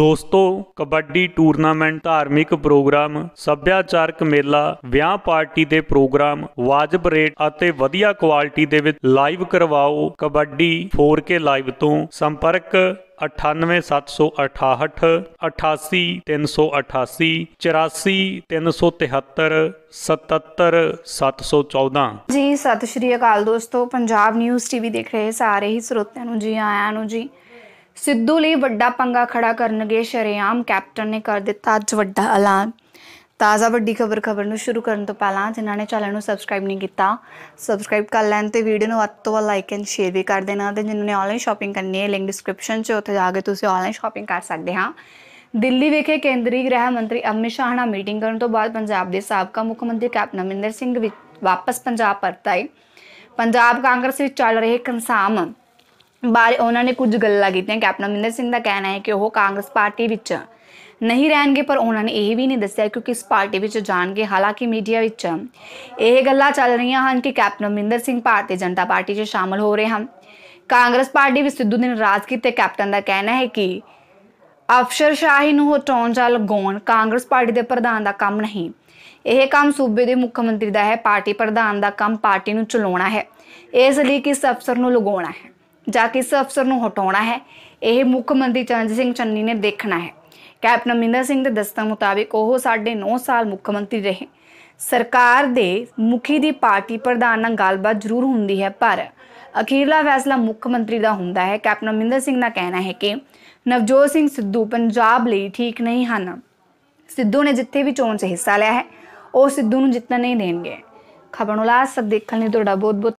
ਦੋਸਤੋ ਕਬੱਡੀ ਟੂਰਨਾਮੈਂਟ ਧਾਰਮਿਕ ਪ੍ਰੋਗਰਾਮ ਸੱਭਿਆਚਾਰਕ ਮੇਲਾ ਵਿਆਹ ਪਾਰਟੀ ਦੇ ਪ੍ਰੋਗਰਾਮ ਵਾਜਬ ਰੇਟ ਅਤੇ ਵਧੀਆ ਕੁਆਲਿਟੀ ਦੇ ਵਿੱਚ ਲਾਈਵ ਕਰਵਾਓ ਕਬੱਡੀ 4K ਲਾਈਵ ਤੋਂ ਸੰਪਰਕ 9878888388 ਜੀ ਸਤਿ ਸ਼੍ਰੀ ਅਕਾਲ ਦੋਸਤੋ ਪੰਜਾਬ ਨਿਊਜ਼ ਟੀਵੀ ਦੇਖ ਰਹੇ ਸਾਰੇ ਹੀ ਸਰੋਤਿਆਂ ਨੂੰ ਜੀ ਆਇਆਂ ਨੂੰ ਜੀ ਸਿੱਧੂ ਲਈ ਵੱਡਾ ਪੰਗਾ ਖੜਾ ਕਰਨਗੇ ਸ਼ਰੇਆਮ ਕੈਪਟਨ ਨੇ ਕਰ ਦਿੱਤਾ ਅੱਜ ਵੱਡਾ ਐਲਾਨ ਤਾਜ਼ਾ ਵੱਡੀ ਖਬਰ ਖਬਰ ਨੂੰ ਸ਼ੁਰੂ ਕਰਨ ਤੋਂ ਪਹਿਲਾਂ ਜਿਨ੍ਹਾਂ ਨੇ ਚੈਨਲ ਨੂੰ ਸਬਸਕ੍ਰਾਈਬ ਨਹੀਂ ਕੀਤਾ ਸਬਸਕ੍ਰਾਈਬ ਕਰ ਲੈਣ ਤੇ ਵੀਡੀਓ ਨੂੰ ਵੱਧ ਤੋਂ ਵੱਧ ਲਾਈਕ ਐਂਡ ਸ਼ੇਅਰ ਵੀ ਕਰ ਦੇਣਾ ਤੇ ਜਿਨ੍ਹਾਂ ਨੇ ਆਨਲਾਈਨ ਸ਼ਾਪਿੰਗ ਕਰਨੀ ਹੈ ਲਿੰਕ ਡਿਸਕ੍ਰਿਪਸ਼ਨ 'ਚ ਉੱਥੇ ਜਾ ਕੇ ਤੁਸੀਂ ਆਨਲਾਈਨ ਸ਼ਾਪਿੰਗ ਕਰ ਸਕਦੇ ਹਾਂ ਦਿੱਲੀ ਵਿਖੇ ਕੇਂਦਰੀ ਗ੍ਰਹਿ ਮੰਤਰੀ ਅਮਿਤ ਸ਼ਾਹ ਨਾਲ ਮੀਟਿੰਗ ਕਰਨ ਤੋਂ ਬਾਅਦ ਪੰਜਾਬ ਦੇ ਸਾਬਕਾ ਮੁੱਖ ਮੰਤਰੀ ਕੈਪਟਨ ਅਮਰਿੰਦਰ ਸਿੰਘ ਵਾਪਸ ਪੰਜਾਬ ਪਰਤ ਆਏ ਪੰਜਾਬ ਕਾਂਗਰਸ ਵਿੱਚ ਚੱਲ ਰਹੇ ਕੰਸਾਮ ਬਾਰੇ ਉਹਨਾਂ ਨੇ ਕੁਝ ਗੱਲਾਂ ਕੀਤੀਆਂ ਕੈਪਟਨ ਅਮਿੰਦਰ ਸਿੰਘ ਦਾ ਕਹਿਣਾ ਹੈ ਕਿ ਉਹ ਕਾਂਗਰਸ ਪਾਰਟੀ ਵਿੱਚ ਨਹੀਂ ਰਹਿਣਗੇ ਪਰ ਉਹਨਾਂ ਨੇ ਇਹ ਵੀ ਨਹੀਂ ਦੱਸਿਆ ਕਿਉਂਕਿ ਇਸ ਪਾਰਟੀ ਵਿੱਚ ਜਾਣਗੇ ਹਾਲਾਂਕਿ ਮੀਡੀਆ ਵਿੱਚ ਇਹ ਗੱਲਾਂ ਚੱਲ ਰਹੀਆਂ ਹਨ ਕਿ ਕੈਪਟਨ ਅਮਿੰਦਰ ਸਿੰਘ ਭਾਰਤੀ ਜਨਤਾ ਪਾਰਟੀ 'ਚ ਸ਼ਾਮਲ ਹੋ ਰਹੇ ਹਨ ਕਾਂਗਰਸ ਪਾਰਟੀ ਵਿੱਚ ਸਿੱਧੂ ਦੇ ਨਾਰਾਜ਼ਗੀ ਤੇ ਕੈਪਟਨ ਦਾ ਕਹਿਣਾ ਹੈ ਕਿ ਅਫਸਰ ਸ਼ਾਹੀ ਨੂੰ ਹਟਾਉਣ ਜਾਂ ਲਗਾਉਣ ਕਾਂਗਰਸ ਪਾਰਟੀ ਦੇ ਪ੍ਰਧਾਨ ਦਾ ਕੰਮ ਨਹੀਂ ਇਹ ਕੰਮ ਸੂਬੇ ਦੇ ਮੁੱਖ ਮੰਤਰੀ ਦਾ ਹੈ ਪਾਰਟੀ ਪ੍ਰਧਾਨ ਦਾ ਕੰਮ ਪਾਰਟੀ ਨੂੰ ਚਲਾਉਣਾ ਹੈ ਇਸ ਲਈ ਕਿ ਅਫਸਰ ਨੂੰ ਲਗਾਉਣਾ ਹੈ ਜਾ ਕੇ ਇਸ ਅਫਸਰ ਨੂੰ ਹਟਾਉਣਾ ਹੈ ਇਹ ਮੁੱਖ ਮੰਤਰੀ ਚਰਨਜੀਤ ਸਿੰਘ ਚੰਨੀ ਨੇ ਦੇਖਣਾ ਹੈ ਕੈਪਟਨ ਮਿੰਦਰ ਸਿੰਘ ਦੇ ਦਸਤਾਂ ਮੁਤਾਬਿਕ ਉਹ 9.5 ਸਾਲ ਮੁੱਖ ਮੰਤਰੀ ਰਹੇ ਸਰਕਾਰ ਦੇ ਮੁਖੀ ਦੀ ਪਾਰਟੀ ਪ੍ਰਧਾਨ ਨਾਲ ਗੱਲਬਾਤ ਜ਼ਰੂਰ ਹੁੰਦੀ ਹੈ ਪਰ ਅਖੀਰਲਾ ਫੈਸਲਾ ਮੁੱਖ ਮੰਤਰੀ ਦਾ ਹੁੰਦਾ ਹੈ ਕੈਪਟਨ ਮਿੰਦਰ ਸਿੰਘ ਦਾ ਕਹਿਣਾ ਹੈ ਕਿ ਨਵਜੋਤ ਸਿੰਘ ਸਿੱਧੂ ਪੰਜਾਬ ਲਈ ਠੀਕ ਨਹੀਂ ਹਨ ਸਿੱਧੂ ਨੇ ਜਿੱਥੇ ਵੀ ਚੋਣ 'ਚ ਹਿੱਸਾ ਲਿਆ ਹੈ ਉਹ ਸਿੱਧੂ ਨੂੰ ਜਿੱਤਣਾ ਨਹੀਂ ਦੇਣਗੇ ਖਬਰ ਨੂੰ ਸਭ ਦੇਖਣ ਲਈ ਤੁਹਾਡਾ ਬਹੁਤ ਬਹੁਤ